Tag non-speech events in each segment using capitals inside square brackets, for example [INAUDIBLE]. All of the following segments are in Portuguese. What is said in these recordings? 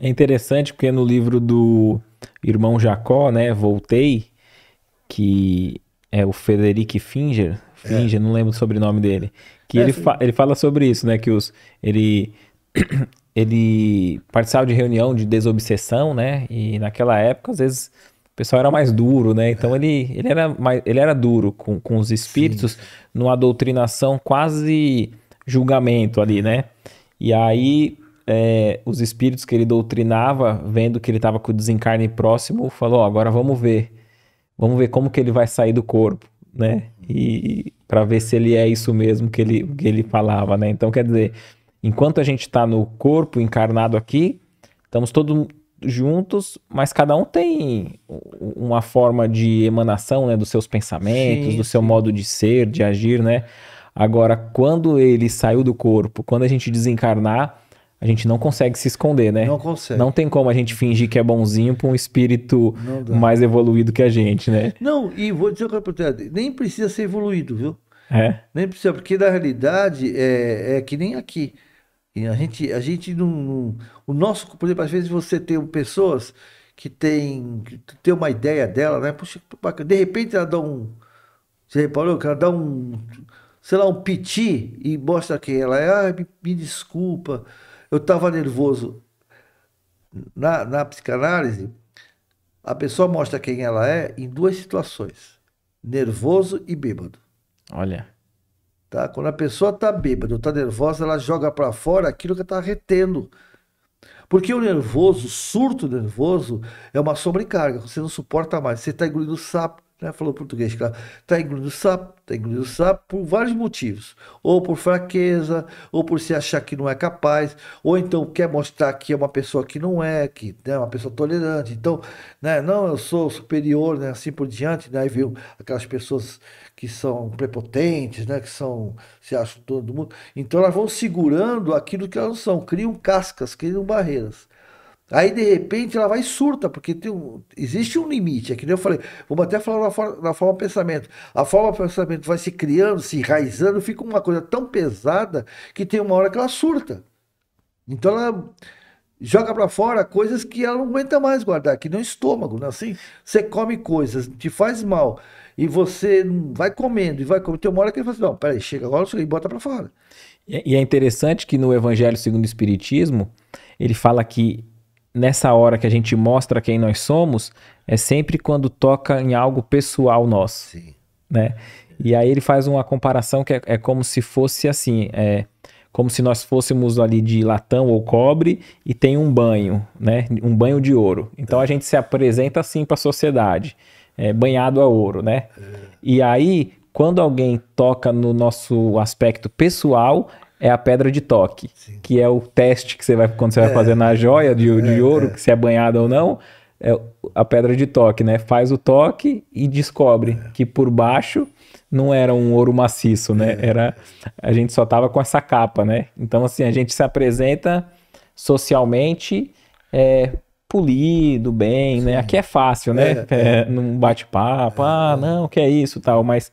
É interessante porque no livro do irmão Jacó, né, Voltei, que é o Frederic Finger, é. Finger, é. não lembro o sobrenome dele, que é, ele, fa ele fala sobre isso, né, que os ele [CLEARS THROAT] ele participava de reunião de desobsessão, né, e naquela época às vezes o pessoal era mais duro, né? Então é. ele, ele, era mais, ele era duro com, com os espíritos, Sim. numa doutrinação quase julgamento ali, né? E aí é, os espíritos que ele doutrinava, vendo que ele estava com o desencarne próximo, falou: agora vamos ver, vamos ver como que ele vai sair do corpo, né? E para ver se ele é isso mesmo que ele, que ele falava, né? Então, quer dizer, enquanto a gente está no corpo encarnado aqui, estamos todos juntos, mas cada um tem uma forma de emanação, né, dos seus pensamentos, sim, do seu sim. modo de ser, de agir, né? Agora, quando ele saiu do corpo, quando a gente desencarnar, a gente não consegue se esconder, né? Não consegue. Não tem como a gente fingir que é bonzinho para um espírito mais evoluído que a gente, né? Não, e vou dizer uma coisa nem precisa ser evoluído, viu? É. Nem precisa, porque na realidade é, é que nem aqui. A gente, a gente não, não, O nosso, por exemplo, às vezes você tem pessoas que tem, que tem uma ideia dela, né? Puxa, de repente ela dá um. Você reparou que ela dá um. Sei lá, um piti e mostra quem ela é. Ah, me, me desculpa eu estava nervoso. Na, na psicanálise, a pessoa mostra quem ela é em duas situações: nervoso e bêbado. Olha. Tá? Quando a pessoa está bêbada ou está nervosa, ela joga para fora aquilo que está retendo. Porque o nervoso, surto nervoso, é uma sobrecarga. Você não suporta mais. Você está engolindo sapo né? Falou português, claro. Está engolindo sapo, está engolindo sapo por vários motivos. Ou por fraqueza, ou por se achar que não é capaz, ou então quer mostrar que é uma pessoa que não é, que é né? uma pessoa tolerante. Então, né? Não, eu sou superior, né? Assim por diante, né? Aí viu aquelas pessoas que são prepotentes, né? Que são, se acham todo mundo. Então elas vão segurando aquilo que elas não são, criam cascas, criam barreiras. Aí, de repente, ela vai e surta, porque tem um, existe um limite. É que nem eu falei, vamos até falar na forma, na forma pensamento. A forma pensamento vai se criando, se enraizando, fica uma coisa tão pesada que tem uma hora que ela surta. Então, ela joga para fora coisas que ela não aguenta mais guardar, que nem o estômago, não é assim? Você come coisas, te faz mal, e você vai comendo, e vai comendo. Tem uma hora que ele fala assim, não, peraí, chega agora e bota para fora. E é interessante que no Evangelho segundo o Espiritismo, ele fala que nessa hora que a gente mostra quem nós somos, é sempre quando toca em algo pessoal nosso. Sim. Né? E aí ele faz uma comparação que é, é como se fosse assim, é como se nós fôssemos ali de latão ou cobre e tem um banho, né? Um banho de ouro. Então é. a gente se apresenta assim para a sociedade, é, banhado a ouro, né? É. E aí, quando alguém toca no nosso aspecto pessoal, é a pedra de toque, Sim. que é o teste que você vai quando você vai é. fazer na joia de, é, de ouro, é. se é banhada ou não, é a pedra de toque, né? Faz o toque e descobre é. que por baixo não era um ouro maciço, né? É. Era a gente só tava com essa capa, né? Então assim, a gente se apresenta socialmente polido, bem, né? Sim. né? Aqui é fácil, né? num bate-papo, ah, não, que é isso, tal, mas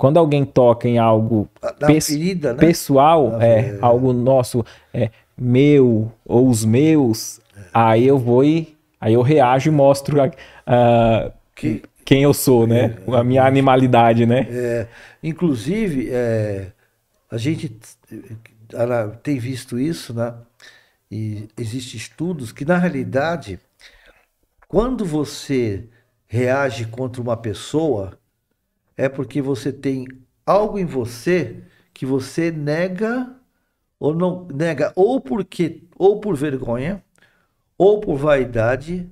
quando alguém toca em algo pe ferida, né? pessoal, ah, é, é, algo nosso, é, meu ou os meus, é. aí eu vou e aí eu reajo e mostro a, a, que... quem eu sou, né? É, a minha animalidade, né? É, inclusive, é, a gente tem visto isso, né? E existem estudos que, na realidade, quando você reage contra uma pessoa, é porque você tem algo em você que você nega ou não nega ou porque ou por vergonha ou por vaidade,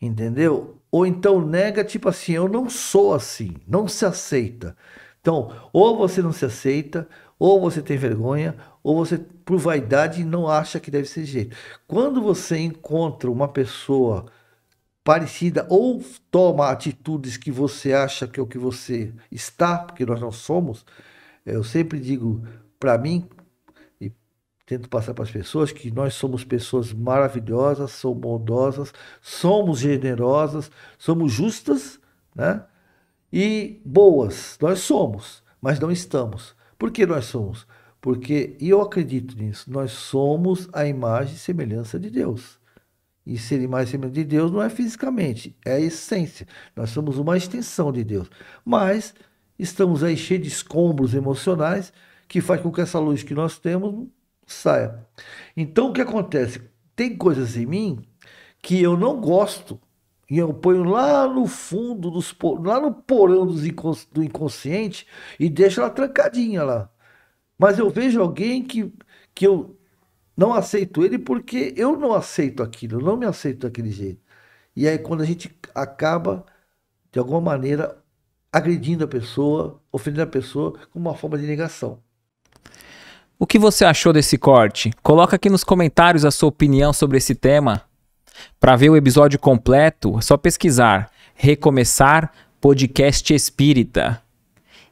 entendeu? Ou então nega tipo assim, eu não sou assim, não se aceita. Então, ou você não se aceita, ou você tem vergonha, ou você por vaidade não acha que deve ser jeito. Quando você encontra uma pessoa parecida ou toma atitudes que você acha que é o que você está, porque nós não somos. Eu sempre digo para mim e tento passar para as pessoas que nós somos pessoas maravilhosas, somos bondosas, somos generosas, somos justas, né? E boas, nós somos, mas não estamos. Por que nós somos? Porque, e eu acredito nisso, nós somos a imagem e semelhança de Deus e ser mais semelhante de Deus não é fisicamente, é a essência. Nós somos uma extensão de Deus. Mas estamos aí cheios de escombros emocionais que faz com que essa luz que nós temos saia. Então o que acontece? Tem coisas em mim que eu não gosto e eu ponho lá no fundo dos lá no porão incons, do inconsciente e deixo ela trancadinha lá. Mas eu vejo alguém que que eu não aceito ele porque eu não aceito aquilo, eu não me aceito daquele jeito. E aí quando a gente acaba, de alguma maneira, agredindo a pessoa, ofendendo a pessoa, com uma forma de negação. O que você achou desse corte? Coloca aqui nos comentários a sua opinião sobre esse tema. Para ver o episódio completo, é só pesquisar Recomeçar Podcast Espírita.